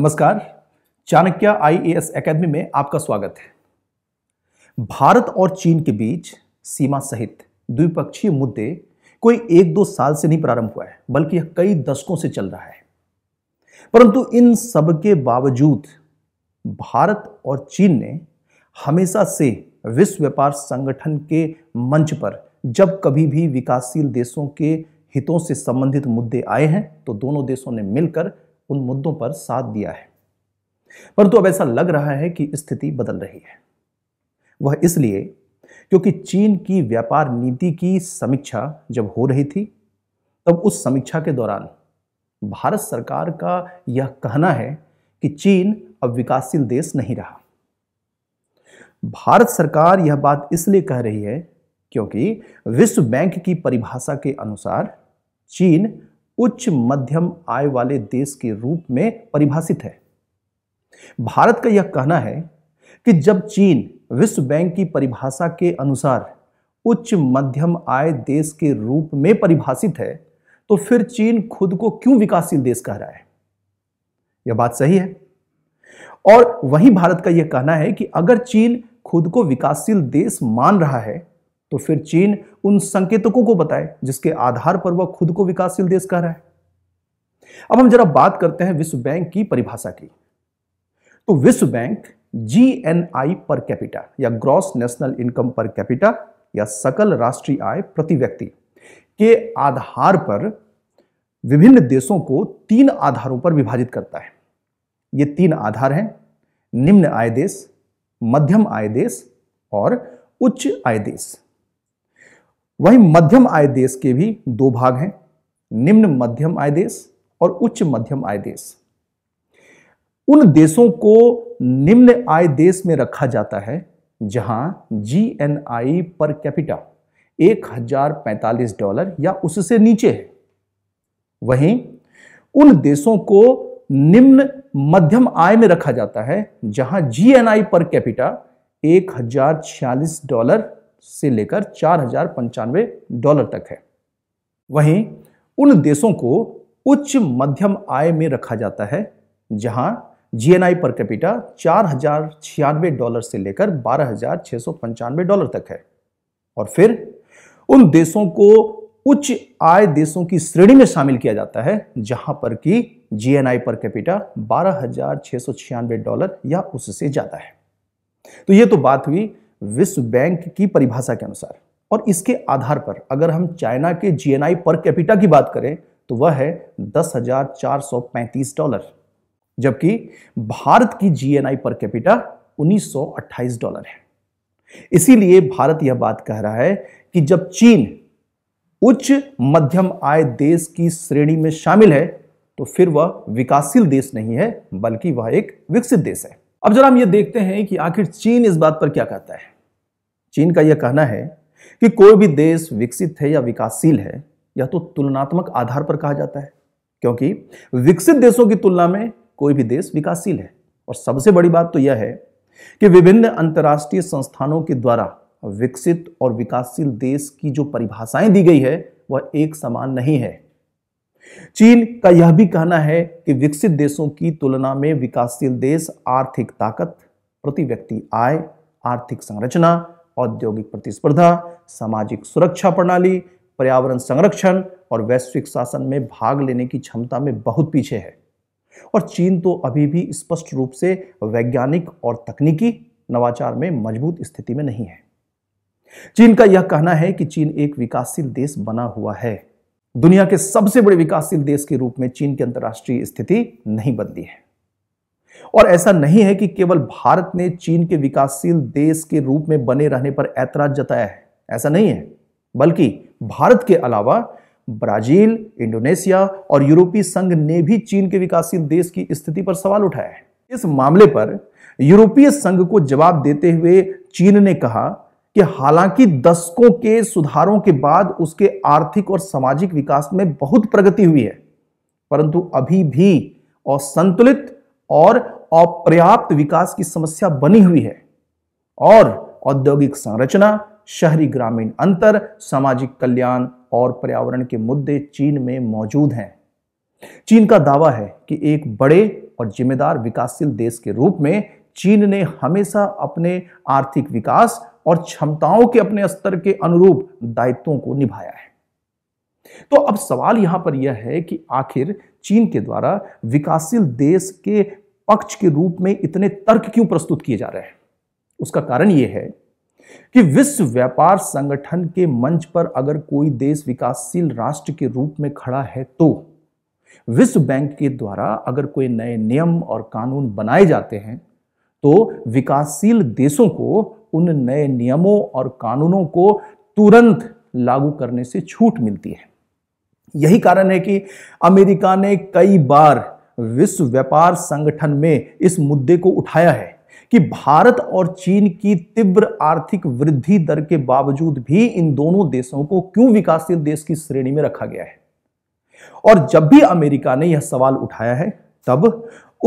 नमस्कार Chanakya IAS academy में आपका स्वागत है भारत और चीन के बीच सीमा सहित द्विपक्षीय मुद्दे कोई एक दो साल से नहीं प्रारंभ हुआ है बल्कि यह कई दशकों से चल रहा है परंतु इन सब के बावजूद भारत और चीन ने हमेशा से विश्व व्यापार संगठन के मंच पर जब कभी भी विकासशील देशों के हितों से संबंधित मुद्दे आए हैं तो दोनों देशों ने मिलकर उन मुद्दों पर साथ दिया है परंतु अब ऐसा लग रहा है कि स्थिति बदल रही है वह इसलिए क्योंकि चीन की व्यापार नीति की समीक्षा जब हो रही थी तब उस समीक्षा के दौरान भारत सरकार का यह कहना है कि चीन अब विकासशील देश नहीं रहा भारत सरकार यह बात इसलिए कह रही है क्योंकि विश्व बैंक की परिभाषा के अनुसार चीन उच्च मध्यम आय वाले देश के रूप में परिभाषित है भारत का यह कहना है कि जब चीन विश्व बैंक की परिभाषा के अनुसार उच्च मध्यम आय देश के रूप में परिभाषित है तो फिर चीन खुद को क्यों विकासशील देश कह रहा है यह बात सही है और वहीं भारत का यह कहना है कि अगर चीन खुद को विकासशील देश मान रहा है तो फिर चीन उन संकेतकों को बताए जिसके आधार पर वह खुद को विकासशील देश कह रहा है अब हम जरा बात करते हैं विश्व बैंक की परिभाषा की तो विश्व बैंक जीएनआई पर कैपिटा या gross national income per capita या सकल राष्ट्रीय आय प्रति व्यक्ति के आधार पर विभिन्न देशों को तीन आधारों पर विभाजित करता है ये तीन आधार हैं निम्न आय देश मध्यम आय देश और उच्च आय देश वहीं मध्यम आय देश के भी दो भाग हैं निम्न मध्यम आय देश और उच्च मध्यम आय देश उन देशों को निम्न आय देश में रखा जाता है जहां जी पर कैपिटा एक हजार पैंतालीस डॉलर या उससे नीचे है वहीं उन देशों को निम्न मध्यम आय में रखा जाता है जहां जी पर कैपिटा एक हजार छियालीस डॉलर से लेकर चार हजार पंचानवे डॉलर तक है वहीं उन देशों को उच्च मध्यम आय में रखा जाता है जहां जीएनआई पर कैपिटा चार हजार छियानवे डॉलर से लेकर बारह हजार छह सौ पंचानवे डॉलर तक है और फिर उन देशों को उच्च आय देशों की श्रेणी में शामिल किया जाता है जहां पर कि जीएनआई पर कैपिटा बारह डॉलर या उससे ज्यादा है तो यह तो बात हुई विश्व बैंक की परिभाषा के अनुसार और इसके आधार पर अगर हम चाइना के जीएनआई पर कैपिटा की बात करें तो वह है पैंतीस डॉलर जबकि भारत की जीएनआई पर कैपिटा 1928 डॉलर है इसीलिए भारत यह बात कह रहा है कि जब चीन उच्च मध्यम आय देश की श्रेणी में शामिल है तो फिर वह विकासशील देश नहीं है बल्कि वह एक विकसित देश है अब जरा हम ये देखते हैं कि आखिर चीन इस बात पर क्या कहता है चीन का यह कहना है कि कोई भी देश विकसित है या विकासशील है या तो तुलनात्मक आधार पर कहा जाता है क्योंकि विकसित देशों की तुलना में कोई भी देश विकासशील है और सबसे बड़ी बात तो यह है कि विभिन्न अंतर्राष्ट्रीय संस्थानों के द्वारा विकसित और विकासशील देश की जो परिभाषाएं दी गई है वह एक समान नहीं है चीन का यह भी कहना है कि विकसित देशों की तुलना में विकासशील देश आर्थिक ताकत प्रति व्यक्ति आय आर्थिक संरचना औद्योगिक प्रतिस्पर्धा सामाजिक सुरक्षा प्रणाली पर्यावरण संरक्षण और वैश्विक शासन में भाग लेने की क्षमता में बहुत पीछे है और चीन तो अभी भी स्पष्ट रूप से वैज्ञानिक और तकनीकी नवाचार में मजबूत स्थिति में नहीं है चीन का यह कहना है कि चीन एक विकासशील देश बना हुआ है दुनिया के सबसे बड़े विकासशील देश के रूप में चीन की अंतर्राष्ट्रीय स्थिति नहीं बदली है और ऐसा नहीं है कि केवल भारत ने चीन के विकासशील देश के रूप में बने रहने पर ऐतराज जताया है ऐसा नहीं है बल्कि भारत के अलावा ब्राजील इंडोनेशिया और यूरोपीय संघ ने भी चीन के विकासशील देश की स्थिति पर सवाल उठाया है इस मामले पर यूरोपीय संघ को जवाब देते हुए चीन ने कहा कि हालांकि दशकों के सुधारों के बाद उसके आर्थिक और सामाजिक विकास में बहुत प्रगति हुई है परंतु अभी भी असंतुलित और अपर्याप्त विकास की समस्या बनी हुई है और औद्योगिक संरचना शहरी ग्रामीण अंतर सामाजिक कल्याण और पर्यावरण के मुद्दे चीन में मौजूद हैं चीन का दावा है कि एक बड़े और जिम्मेदार विकासशील देश के रूप में चीन ने हमेशा अपने आर्थिक विकास और क्षमताओं के अपने स्तर के अनुरूप दायित्वों को निभाया है तो अब सवाल यहां पर यह है कि आखिर चीन के द्वारा विकासशील देश के पक्ष के रूप में इतने तर्क क्यों प्रस्तुत किए जा रहे हैं उसका कारण यह है कि विश्व व्यापार संगठन के मंच पर अगर कोई देश विकासशील राष्ट्र के रूप में खड़ा है तो विश्व बैंक के द्वारा अगर कोई नए नियम और कानून बनाए जाते हैं तो विकासशील देशों को उन नए नियमों और कानूनों को तुरंत लागू करने से छूट मिलती है यही कारण है कि अमेरिका ने कई बार विश्व व्यापार संगठन में इस मुद्दे को उठाया है कि भारत और चीन की तीव्र आर्थिक वृद्धि दर के बावजूद भी इन दोनों देशों को क्यों विकासशील देश की श्रेणी में रखा गया है और जब भी अमेरिका ने यह सवाल उठाया है तब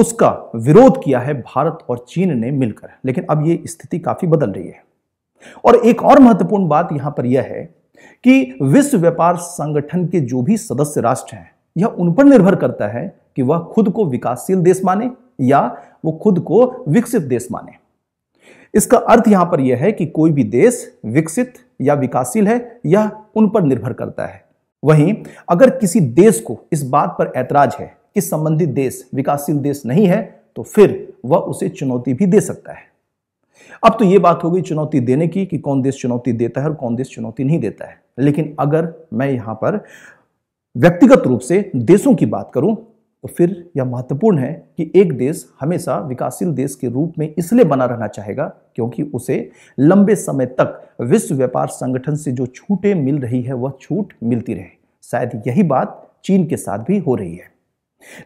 उसका विरोध किया है भारत और चीन ने मिलकर लेकिन अब यह स्थिति काफी बदल रही है और एक और महत्वपूर्ण बात यहां पर यह है कि विश्व व्यापार संगठन के जो भी सदस्य राष्ट्र हैं यह उन पर निर्भर करता है कि वह खुद को विकासशील देश माने या वो खुद को विकसित देश माने इसका अर्थ यहां पर यह है कि कोई भी देश विकसित या विकासशील है यह उन पर निर्भर करता है वहीं अगर किसी देश को इस बात पर ऐतराज है कि संबंधित देश विकासशील देश नहीं है तो फिर वह उसे चुनौती भी दे सकता है अब तो यह बात हो गई चुनौती देने की कि कौन देश चुनौती देता है और कौन देश चुनौती नहीं देता है लेकिन अगर मैं यहां पर व्यक्तिगत रूप से देशों की बात करूं तो फिर यह महत्वपूर्ण है कि एक देश हमेशा विकासशील देश के रूप में इसलिए बना रहना चाहेगा क्योंकि उसे लंबे समय तक विश्व व्यापार संगठन से जो छूटें मिल रही है वह छूट मिलती रहे शायद यही बात चीन के साथ भी हो रही है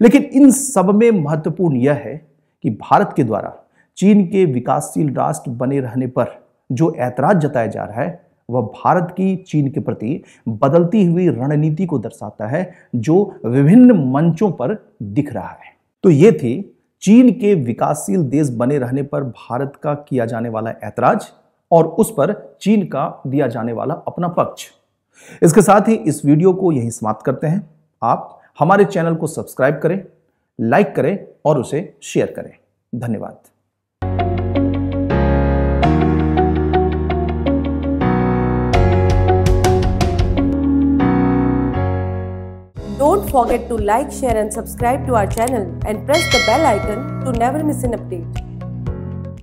लेकिन इन सब में महत्वपूर्ण यह है कि भारत के द्वारा चीन के विकासशील राष्ट्र बने रहने पर जो ऐतराज जताया जा रहा है वह भारत की चीन के प्रति बदलती हुई रणनीति को दर्शाता है जो विभिन्न मंचों पर दिख रहा है तो ये थी चीन के विकासशील देश बने रहने पर भारत का किया जाने वाला ऐतराज और उस पर चीन का दिया जाने वाला अपना पक्ष इसके साथ ही इस वीडियो को यही समाप्त करते हैं आप हमारे चैनल को सब्सक्राइब करें लाइक करें और उसे शेयर करें धन्यवाद don't forget to like share and subscribe to our channel and press the bell icon to never miss an update